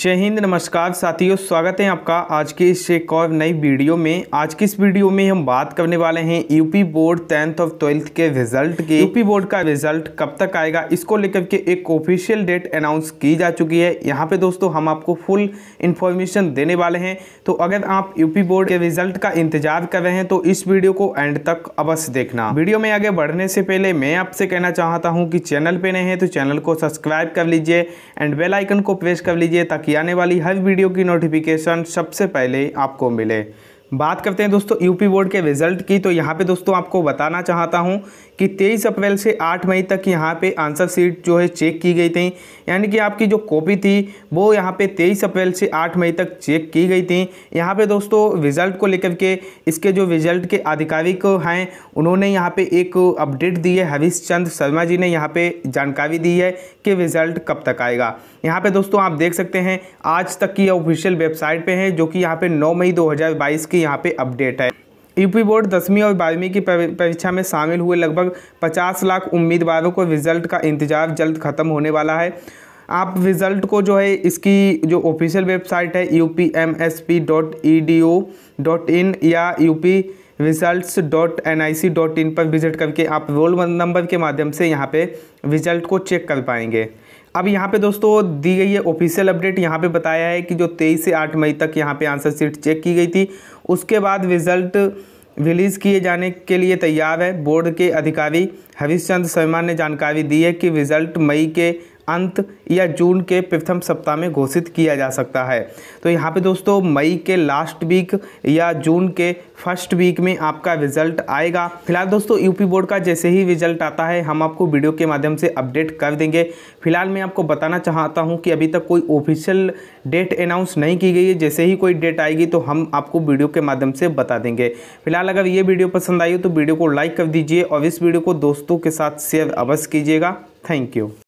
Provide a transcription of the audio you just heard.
जय हिंद नमस्कार साथियों स्वागत है आपका आज के इस एक और नई वीडियो में आज की इस वीडियो में हम बात करने वाले हैं यूपी बोर्ड टेंथ और ट्वेल्थ के रिजल्ट के यूपी बोर्ड का रिजल्ट कब तक आएगा इसको लेकर के एक ऑफिशियल डेट अनाउंस की जा चुकी है यहाँ पे दोस्तों हम आपको फुल इन्फॉर्मेशन देने वाले हैं तो अगर आप यूपी बोर्ड के रिजल्ट का इंतजार कर रहे हैं तो इस वीडियो को एंड तक अवश्य देखना वीडियो में आगे बढ़ने से पहले मैं आपसे कहना चाहता हूँ कि चैनल पे नए हैं तो चैनल को सब्सक्राइब कर लीजिए एंड बेलाइकन को प्रेस कर लीजिए ताकि तक आने वाली हर वीडियो की नोटिफिकेशन सबसे पहले आपको मिले बात करते हैं दोस्तों यूपी बोर्ड के रिजल्ट की तो यहाँ पे दोस्तों आपको बताना चाहता हूँ कि 23 अप्रैल से 8 मई तक यहाँ पे आंसर सीट जो है चेक की गई थी यानी कि आपकी जो कॉपी थी वो यहाँ पे 23 अप्रैल से 8 मई तक चेक की गई थी यहाँ पे दोस्तों रिजल्ट को लेकर के इसके जो रिजल्ट के आधिकारिक हैं उन्होंने यहाँ पर एक अपडेट दी है हरीश चंद्र शर्मा जी ने यहाँ पर जानकारी दी है कि रिजल्ट कब तक आएगा यहाँ पर दोस्तों आप देख सकते हैं आज तक की ऑफिशियल वेबसाइट पर है जो कि यहाँ पर नौ मई दो की यहाँ पे अपडेट है यूपी बोर्ड दसवीं और बारहवीं की परीक्षा में शामिल हुए लगभग 50 लाख उम्मीदवारों को रिजल्ट का इंतजार जल्द खत्म होने वाला है आप रिज़ल्ट को जो है इसकी जो ऑफिशियल वेबसाइट है U P M S P dot E D O dot in या U P result dot N I C dot in पर विजिट करके आप रोल नंबर के माध्यम से यहाँ पे रिज़ल्ट को चेक कर पाएंगे अब यहाँ पे दोस्तों दी गई है ऑफिशियल अपडेट यहाँ पे बताया है कि जो 23 से 8 मई तक यहाँ पे आंसर सीट चेक की गई थी उसके बाद रिजल्ट रिलीज़ किए जाने के लिए तैयार है बोर्ड के अधिकारी हरीश चंद्र शर्मा ने जानकारी दी है कि रिजल्ट मई के अंत या जून के प्रथम सप्ताह में घोषित किया जा सकता है तो यहाँ पे दोस्तों मई के लास्ट वीक या जून के फर्स्ट वीक में आपका रिजल्ट आएगा फिलहाल दोस्तों यूपी बोर्ड का जैसे ही रिजल्ट आता है हम आपको वीडियो के माध्यम से अपडेट कर देंगे फिलहाल मैं आपको बताना चाहता हूँ कि अभी तक कोई ऑफिशियल डेट अनाउंस नहीं की गई है जैसे ही कोई डेट आएगी तो हम आपको वीडियो के माध्यम से बता देंगे फिलहाल अगर ये वीडियो पसंद आई हो तो वीडियो को लाइक कर दीजिए और इस वीडियो को दोस्तों के साथ शेयर अवश्य कीजिएगा थैंक यू